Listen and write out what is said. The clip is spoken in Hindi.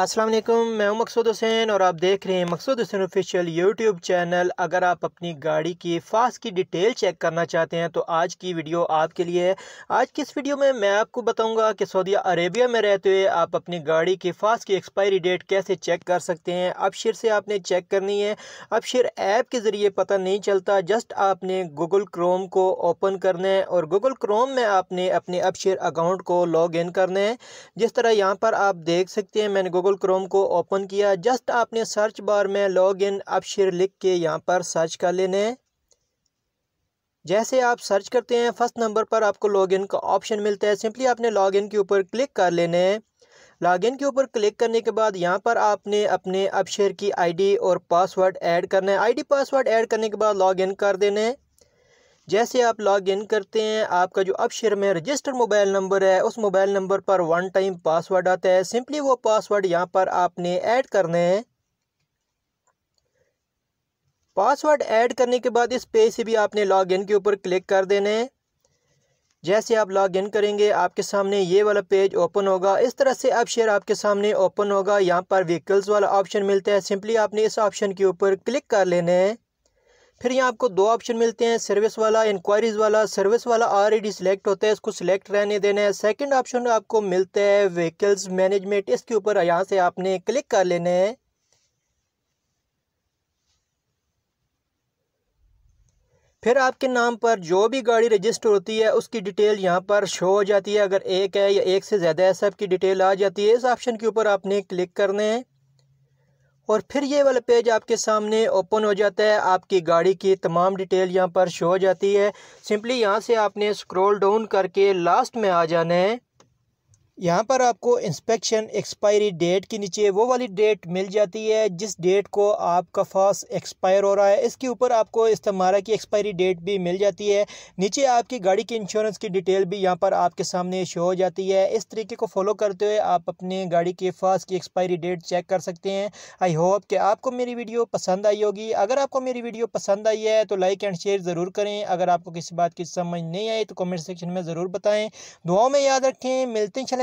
अस्सलाम वालेकुम मैं हूं मकसूद हुसैन और आप देख रहे हैं Maqsood Hussain official YouTube channel अगर आप अपनी गाड़ी की फास्ट की डिटेल चेक करना चाहते हैं तो आज की वीडियो आपके लिए है आज की इस वीडियो में मैं आपको बताऊंगा कि सऊदी अरेबिया में रहते हुए आप अपनी गाड़ी की फास्ट की एक्सपायरी डेट कैसे चेक कर सकते हैं अपशिर से आपने चेक करनी है अपशिर ऐप के ज़रिए पता नहीं चलता जस्ट आपने गूगल क्रोम को ओपन करना है और गूगल क्रोम में आपने अपने अपशिर अकाउंट को लॉग इन करना है जिस तरह यहाँ पर आप देख सकते हैं मैंने गूगल क्रोम को ओपन किया जस्ट आपने सर्च बार में लॉग इन अपशर लिख के यहाँ पर सर्च कर लेने जैसे आप सर्च करते हैं फर्स्ट नंबर पर आपको लॉगिन का ऑप्शन मिलता है सिंपली आपने लॉगिन के ऊपर क्लिक कर लेने लॉग लॉगिन के ऊपर क्लिक करने के बाद यहाँ पर आपने अपने अपशेयर की आईडी और पासवर्ड ऐड करना है आईडी पासवर्ड ऐड करने के बाद लॉगिन कर देने हैं जैसे आप लॉग इन करते हैं आपका जो अपशर में रजिस्टर मोबाइल नंबर है उस मोबाइल नंबर पर वन टाइम पासवर्ड आता है सिंपली वो पासवर्ड यहाँ पर आपने ऐड करने हैं पासवर्ड ऐड करने के बाद इस पेज से भी आपने लॉग इन के ऊपर क्लिक कर देने हैं जैसे आप लॉग इन करेंगे आपके सामने ये वाला पेज ओपन होगा इस तरह से अब शेयर आपके सामने ओपन होगा यहाँ पर व्हीकल्स वाला ऑप्शन मिलता है सिंपली आपने इस ऑप्शन के ऊपर क्लिक कर लेने हैं फिर यहाँ आपको दो ऑप्शन मिलते हैं सर्विस वाला इंक्वायरीज वाला सर्विस वाला ऑलरेडी सिलेक्ट होता है इसको सिलेक्ट रहने देना है सेकंड ऑप्शन आपको मिलता है व्हीकल्स मैनेजमेंट इसके ऊपर यहाँ से आपने क्लिक कर लेना है फिर आपके नाम पर जो भी गाड़ी रजिस्टर होती है उसकी डिटेल यहाँ पर शो हो जाती है अगर एक है या एक से ज़्यादा है सबकी डिटेल आ जाती है इस ऑप्शन के ऊपर आपने क्लिक करना है और फिर ये वाला पेज आपके सामने ओपन हो जाता है आपकी गाड़ी की तमाम डिटेल यहाँ पर शो हो जाती है सिंपली यहाँ से आपने स्क्रॉल डाउन करके लास्ट में आ जाना है यहाँ पर आपको इंस्पेक्शन एक्सपायरी डेट के नीचे वो वाली डेट मिल जाती है जिस डेट को आपका फास एक्सपायर हो रहा है इसके ऊपर आपको इस्तेमारा की एक्सपायरी डेट भी मिल जाती है नीचे आपकी गाड़ी की इंश्योरेंस की डिटेल भी यहाँ पर आपके सामने शो हो जाती है इस तरीके को फॉलो करते हुए आप अपने गाड़ी के फास की एक्सपायरी डेट चेक कर सकते हैं आई होप कि आपको मेरी वीडियो पसंद आई होगी अगर आपको मेरी वीडियो पसंद आई है तो लाइक एंड शेयर ज़रूर करें अगर आपको किसी बात की समझ नहीं आई तो कॉमेंट सेक्शन में ज़रूर बताएँ दुआओं में याद रखें मिलते हैं